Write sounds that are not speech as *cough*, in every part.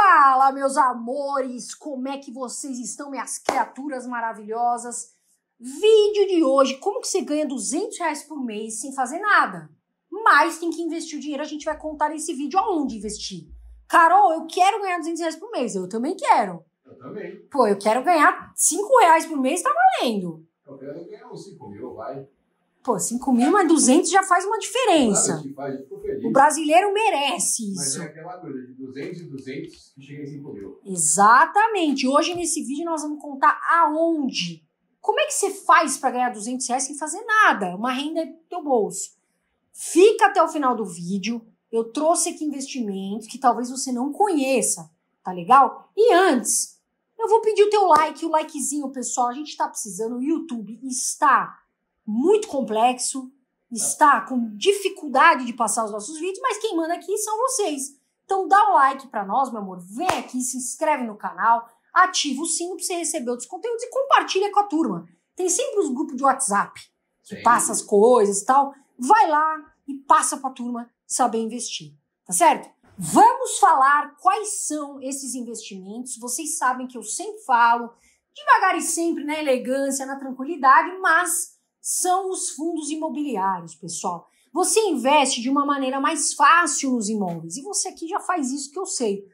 Fala, meus amores, como é que vocês estão, minhas criaturas maravilhosas? Vídeo de hoje, como que você ganha 200 reais por mês sem fazer nada? Mas tem que investir o dinheiro, a gente vai contar nesse vídeo aonde investir. Carol, eu quero ganhar 200 reais por mês, eu também quero. Eu também. Pô, eu quero ganhar 5 reais por mês, tá valendo. Eu quero ganhar uns 5 mil, vai. Pô, 5 mil, mas 200 já faz uma diferença. Claro, faz, o brasileiro merece isso. Mas é aquela coisa de 200 e 200 que chega em 5 mil. Exatamente. Hoje, nesse vídeo, nós vamos contar aonde. Como é que você faz para ganhar 200 reais sem fazer nada? É uma renda do teu bolso. Fica até o final do vídeo. Eu trouxe aqui investimentos que talvez você não conheça, tá legal? E antes, eu vou pedir o teu like, o likezinho, pessoal. A gente está precisando. O YouTube está muito complexo, está com dificuldade de passar os nossos vídeos, mas quem manda aqui são vocês. Então dá um like para nós, meu amor, vem aqui, se inscreve no canal, ativa o sino para você receber outros conteúdos e compartilha com a turma. Tem sempre os grupos de WhatsApp que Sim. passa as coisas e tal. Vai lá e passa para a turma saber investir, tá certo? Vamos falar quais são esses investimentos. Vocês sabem que eu sempre falo, devagar e sempre, na elegância, na tranquilidade, mas são os fundos imobiliários, pessoal. Você investe de uma maneira mais fácil nos imóveis e você aqui já faz isso que eu sei.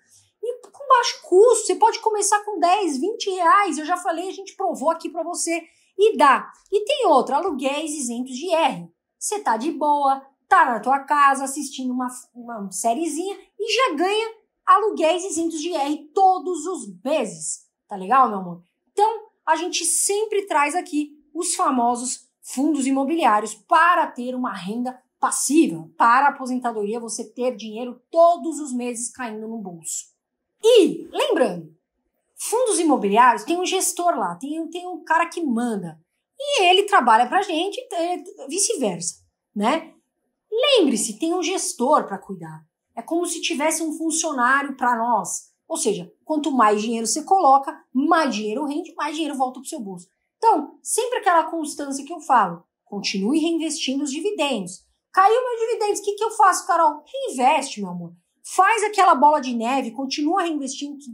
E com baixo custo, você pode começar com 10, 20 reais. Eu já falei, a gente provou aqui para você e dá. E tem outro aluguéis isentos de R. Você tá de boa, tá na tua casa assistindo uma, uma sériezinha e já ganha aluguéis isentos de R todos os meses. Tá legal, meu amor? Então, a gente sempre traz aqui os famosos fundos imobiliários para ter uma renda passiva. Para a aposentadoria, você ter dinheiro todos os meses caindo no bolso. E, lembrando, fundos imobiliários tem um gestor lá, tem, tem um cara que manda. E ele trabalha para a gente, é, vice-versa, né? Lembre-se, tem um gestor para cuidar. É como se tivesse um funcionário para nós. Ou seja, quanto mais dinheiro você coloca, mais dinheiro rende, mais dinheiro volta para o seu bolso. Então, sempre aquela constância que eu falo, continue reinvestindo os dividendos. Caiu meu dividendos, o que, que eu faço, Carol? Reinveste, meu amor. Faz aquela bola de neve, continua reinvestindo de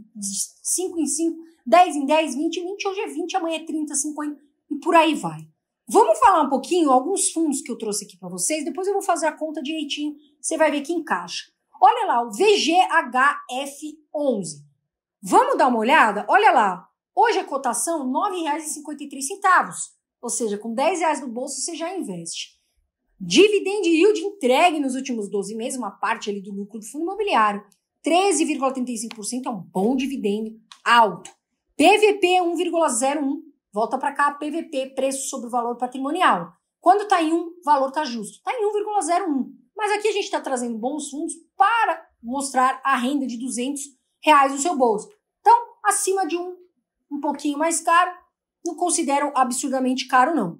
5 em 5, 10 em 10, 20 em 20, hoje é 20, amanhã é 30, 50 e por aí vai. Vamos falar um pouquinho, alguns fundos que eu trouxe aqui para vocês, depois eu vou fazer a conta direitinho, você vai ver que encaixa. Olha lá, o VGHF11. Vamos dar uma olhada? Olha lá, Hoje a cotação R$ 9,53, ou seja, com R$ reais no bolso você já investe. Dividend yield entregue nos últimos 12 meses, uma parte ali do lucro do fundo imobiliário, 13,35% é um bom dividendo alto. PVP 1,01, é volta para cá, PVP, preço sobre o valor patrimonial. Quando está em 1, um, valor está justo, está em 1,01. Mas aqui a gente está trazendo bons fundos para mostrar a renda de 200 reais no seu bolso. Então, acima de 1, um pouquinho mais caro, não considero absurdamente caro, não.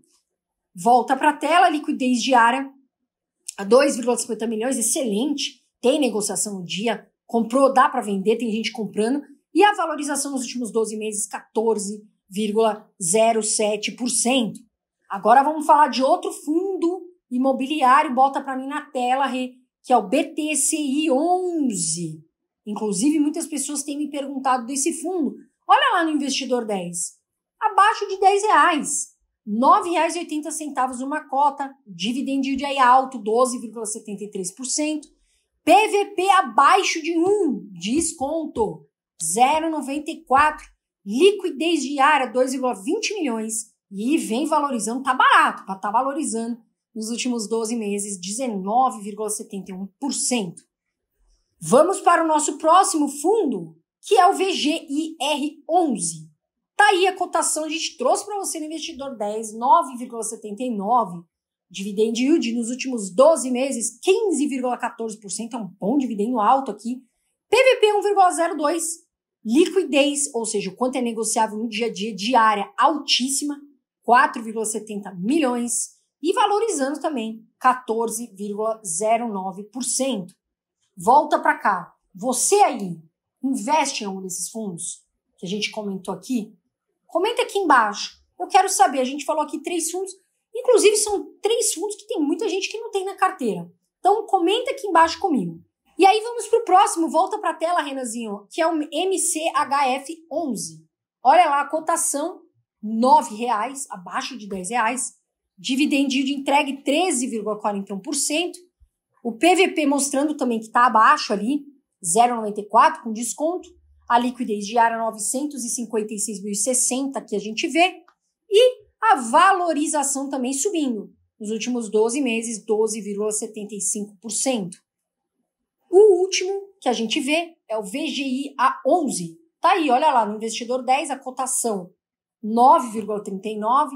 Volta para a tela, liquidez diária a 2,50 milhões, excelente. Tem negociação no dia, comprou, dá para vender, tem gente comprando. E a valorização nos últimos 12 meses, 14,07%. Agora vamos falar de outro fundo imobiliário, bota para mim na tela, Rê, que é o BTCI 11. Inclusive, muitas pessoas têm me perguntado desse fundo, Olha lá no investidor 10. Abaixo de 10 reais. R$ 9,80 uma cota, dividend yield aí alto, 12,73%. PVP abaixo de 1, desconto, 0,94. Liquidez diária, 2,20 milhões. E vem valorizando, tá barato, tá, tá valorizando nos últimos 12 meses, 19,71%. Vamos para o nosso próximo fundo, que é o VGIR11. Tá aí a cotação, a gente trouxe para você no investidor 10, 9,79 dividend yield nos últimos 12 meses, 15,14%, é um bom dividendo alto aqui. PVP 1,02, liquidez, ou seja, o quanto é negociável no dia a dia, diária altíssima, 4,70 milhões, e valorizando também 14,09%. Volta para cá. Você aí, investe em algum desses fundos que a gente comentou aqui? Comenta aqui embaixo. Eu quero saber. A gente falou aqui três fundos. Inclusive, são três fundos que tem muita gente que não tem na carteira. Então, comenta aqui embaixo comigo. E aí, vamos para o próximo. Volta para a tela, Renazinho, que é o MCHF11. Olha lá, a cotação, R$ reais, abaixo de R$ reais. Dividend de entregue, 13,41%. O PVP mostrando também que está abaixo ali. 0,94 com desconto, a liquidez diária 956.060 que a gente vê e a valorização também subindo, nos últimos 12 meses 12,75%. O último que a gente vê é o VGI A11. Tá aí, olha lá, no investidor 10 a cotação 9,39,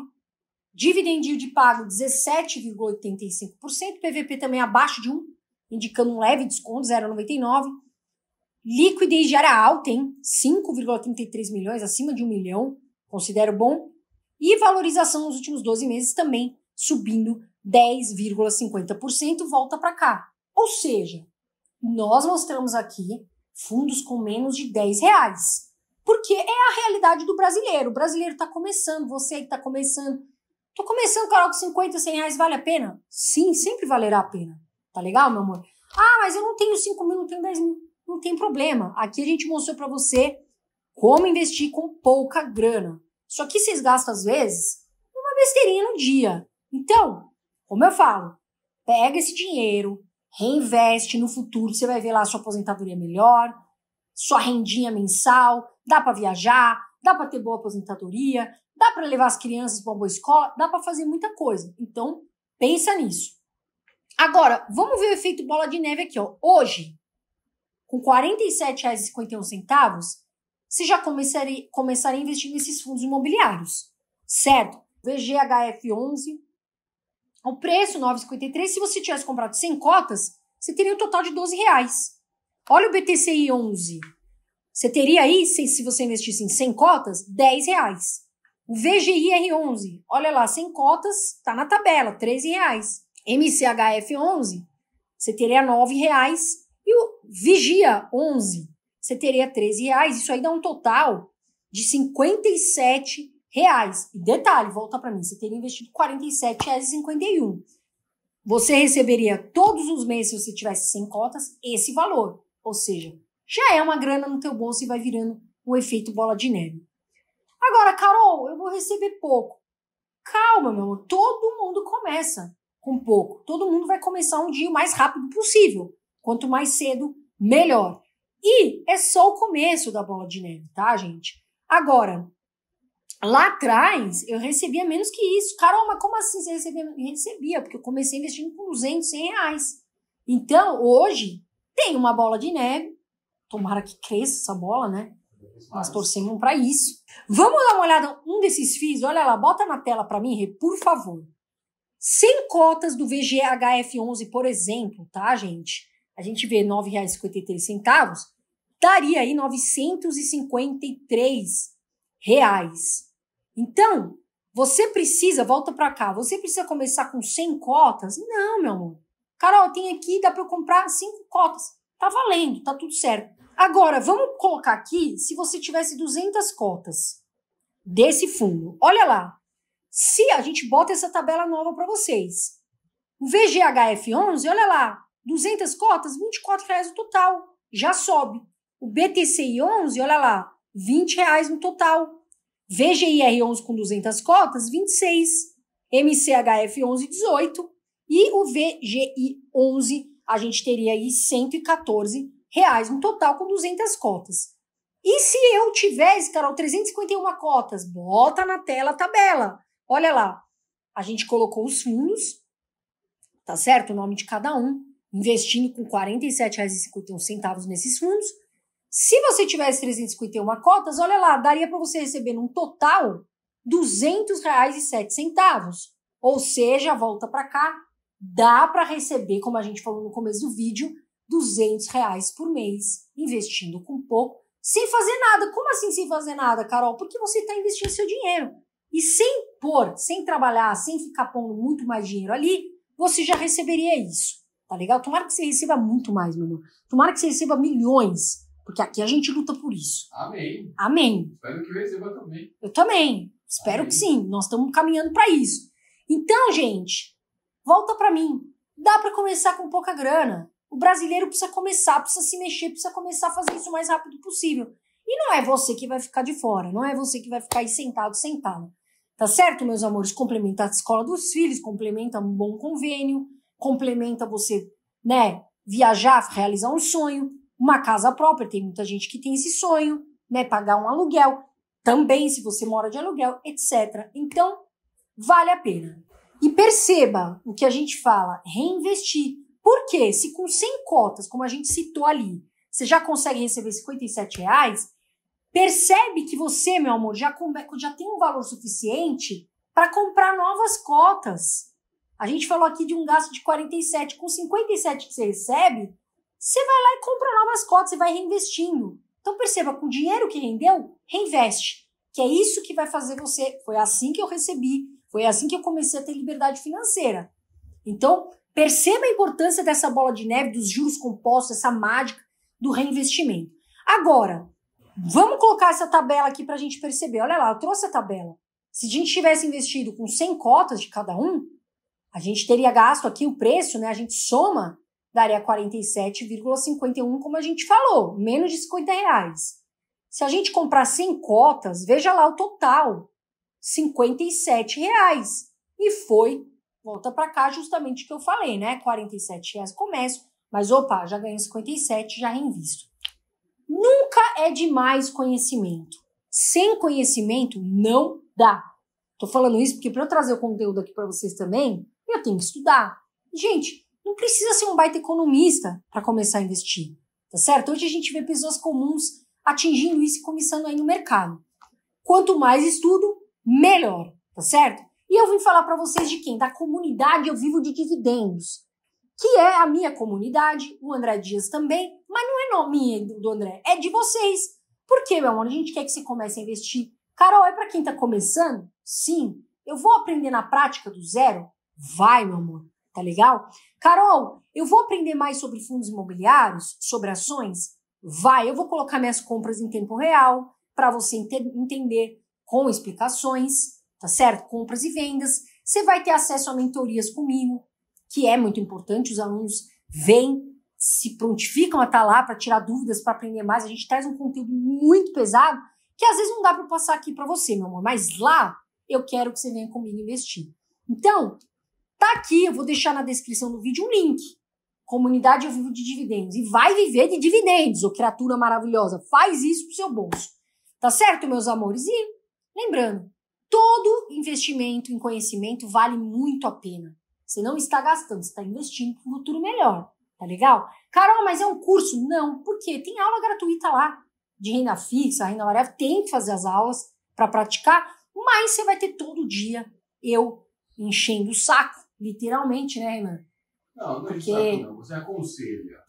dividend de pago 17,85%, PVP também abaixo de 1, indicando um leve desconto 0,99 Liquidez de área alta, hein? 5,33 milhões, acima de um milhão, considero bom. E valorização nos últimos 12 meses também subindo 10,50%, volta para cá. Ou seja, nós mostramos aqui fundos com menos de 10 reais. Porque é a realidade do brasileiro. O brasileiro está começando, você aí está começando. Tô começando, Carol, com 50, 100 reais, vale a pena? Sim, sempre valerá a pena. Tá legal, meu amor? Ah, mas eu não tenho 5 mil, não tenho 10 mil não tem problema. Aqui a gente mostrou para você como investir com pouca grana. Só que vocês gastam, às vezes, uma besteirinha no dia. Então, como eu falo, pega esse dinheiro, reinveste no futuro, você vai ver lá sua aposentadoria melhor, sua rendinha mensal, dá para viajar, dá para ter boa aposentadoria, dá para levar as crianças para uma boa escola, dá para fazer muita coisa. Então, pensa nisso. Agora, vamos ver o efeito bola de neve aqui, ó. Hoje, com R$ 47,51, você já começaria, começaria investir nesses fundos imobiliários, certo? VGHF11, o preço R$ 9,53. Se você tivesse comprado 100 cotas, você teria um total de R$ reais. Olha o BTCI 11. Você teria aí, se, se você investisse em 100 cotas, 10 reais. O VGIR11, olha lá, 100 cotas, está na tabela, R$ reais. MCHF11, você teria R$ reais. E o Vigia 11, você teria 13 reais. Isso aí dá um total de 57 reais. E detalhe, volta para mim, você teria investido 47 reais e 51. Você receberia todos os meses, se você tivesse 100 cotas, esse valor. Ou seja, já é uma grana no teu bolso e vai virando o efeito bola de neve. Agora, Carol, eu vou receber pouco. Calma, meu amor, todo mundo começa com pouco. Todo mundo vai começar um dia o mais rápido possível. Quanto mais cedo, melhor. E é só o começo da bola de neve, tá, gente? Agora, lá atrás, eu recebia menos que isso. Carol mas como assim você recebia? Recebia, porque eu comecei investindo com 200, 100 reais. Então, hoje, tem uma bola de neve. Tomara que cresça essa bola, né? Nós torcemos para isso. Vamos dar uma olhada um desses FIIs. Olha lá, bota na tela para mim, por favor. Sem cotas do VGHF11, por exemplo, tá, gente? a gente vê R$ 9,53, daria aí R$ 953. Reais. Então, você precisa, volta para cá, você precisa começar com 100 cotas? Não, meu amor. Carol, tem aqui, dá para eu comprar 5 cotas. Tá valendo, tá tudo certo. Agora, vamos colocar aqui se você tivesse 200 cotas desse fundo. Olha lá. Se a gente bota essa tabela nova para vocês. O VGHF11, olha lá, 200 cotas, 24 reais no total, já sobe. O BTCI 11, olha lá, 20 reais no total. VGIR 11 com 200 cotas, 26. MCHF 11, 18. E o VGI 11, a gente teria aí 114 reais no total com 200 cotas. E se eu tivesse, Carol, 351 cotas? Bota na tela a tabela. Olha lá, a gente colocou os fundos, tá certo? O nome de cada um investindo com R$ 47,51 nesses fundos. Se você tivesse 351 cotas, olha lá, daria para você receber num total R$ 200,07. Ou seja, volta para cá, dá para receber, como a gente falou no começo do vídeo, R$ reais por mês, investindo com pouco, sem fazer nada. Como assim sem fazer nada, Carol? Porque você está investindo seu dinheiro. E sem pôr, sem trabalhar, sem ficar pondo muito mais dinheiro ali, você já receberia isso tá legal? Tomara que você receba muito mais, meu amor. Tomara que você receba milhões, porque aqui a gente luta por isso. Amém. Amém. Espero que eu receba também. Eu também. Espero Amém. que sim. Nós estamos caminhando para isso. Então, gente, volta para mim. Dá para começar com pouca grana. O brasileiro precisa começar, precisa se mexer, precisa começar a fazer isso o mais rápido possível. E não é você que vai ficar de fora, não é você que vai ficar aí sentado, sentado Tá certo, meus amores? Complementa a escola dos filhos, complementa um bom convênio, complementa você, né? Viajar, realizar um sonho, uma casa própria, tem muita gente que tem esse sonho, né? Pagar um aluguel, também se você mora de aluguel, etc. Então, vale a pena. E perceba o que a gente fala, reinvestir. Por quê? Se com 100 cotas, como a gente citou ali, você já consegue receber 57 reais, percebe que você, meu amor, já, já tem um valor suficiente para comprar novas cotas. A gente falou aqui de um gasto de 47, com 57 que você recebe, você vai lá e compra novas cotas e vai reinvestindo. Então perceba, com o dinheiro que rendeu, reinveste, que é isso que vai fazer você. Foi assim que eu recebi, foi assim que eu comecei a ter liberdade financeira. Então, perceba a importância dessa bola de neve, dos juros compostos, essa mágica do reinvestimento. Agora, vamos colocar essa tabela aqui para a gente perceber. Olha lá, eu trouxe a tabela. Se a gente tivesse investido com 100 cotas de cada um, a gente teria gasto aqui o preço, né? A gente soma, daria 47,51, como a gente falou, menos de 50 reais. Se a gente comprar 100 cotas, veja lá o total, 57 reais. E foi, volta para cá justamente o que eu falei, né? 47 reais começo, mas opa, já ganhei 57, já reinvisto. Nunca é demais conhecimento. Sem conhecimento não dá. Tô falando isso porque para eu trazer o conteúdo aqui para vocês também, eu tenho que estudar. Gente, não precisa ser um baita economista para começar a investir, tá certo? Hoje a gente vê pessoas comuns atingindo isso e começando aí no mercado. Quanto mais estudo, melhor, tá certo? E eu vim falar para vocês de quem? Da comunidade Eu Vivo de Dividendos, que é a minha comunidade, o André Dias também, mas não é minha do André, é de vocês. Porque, meu amor, a gente quer que você comece a investir. Carol, é para quem está começando? Sim. Eu vou aprender na prática do zero? Vai, meu amor, tá legal? Carol, eu vou aprender mais sobre fundos imobiliários, sobre ações? Vai, eu vou colocar minhas compras em tempo real para você entender com explicações, tá certo? Compras e vendas. Você vai ter acesso a mentorias comigo, que é muito importante, os alunos vêm se prontificam a estar tá lá para tirar dúvidas, para aprender mais. A gente traz um conteúdo muito pesado que às vezes não dá para passar aqui para você, meu amor, mas lá eu quero que você venha comigo investir. Então, Tá aqui, eu vou deixar na descrição do vídeo um link. Comunidade Eu Vivo de Dividendos. E vai viver de dividendos, ô criatura maravilhosa. Faz isso pro seu bolso. Tá certo, meus amores? E lembrando, todo investimento em conhecimento vale muito a pena. Você não está gastando, você está investindo para um futuro melhor. Tá legal? Carol, mas é um curso? Não, porque tem aula gratuita lá de renda fixa, renda variável. Tem que fazer as aulas para praticar, mas você vai ter todo dia eu enchendo o saco Literalmente, né, Renan? Não, não Porque... é não. Você aconselha.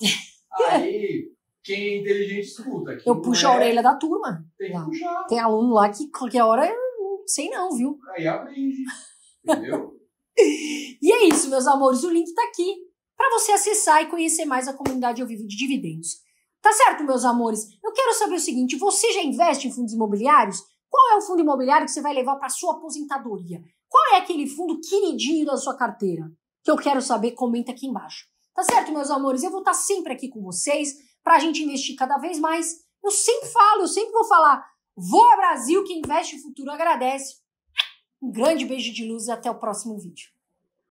Aí, quem é inteligente escuta. Eu puxo é... a orelha da turma. Tem que puxar. Tem aluno lá que qualquer hora eu não sei não, viu? Aí aprende. Entendeu? *laughs* e é isso, meus amores. O link tá aqui para você acessar e conhecer mais a comunidade ao vivo de dividendos. Tá certo, meus amores? Eu quero saber o seguinte: você já investe em fundos imobiliários? Qual é o fundo imobiliário que você vai levar para sua aposentadoria? Qual é aquele fundo queridinho da sua carteira? Que eu quero saber, comenta aqui embaixo. Tá certo, meus amores? Eu vou estar tá sempre aqui com vocês para a gente investir cada vez mais. Eu sempre falo, eu sempre vou falar. vou ao Brasil, quem investe o futuro agradece. Um grande beijo de luz e até o próximo vídeo.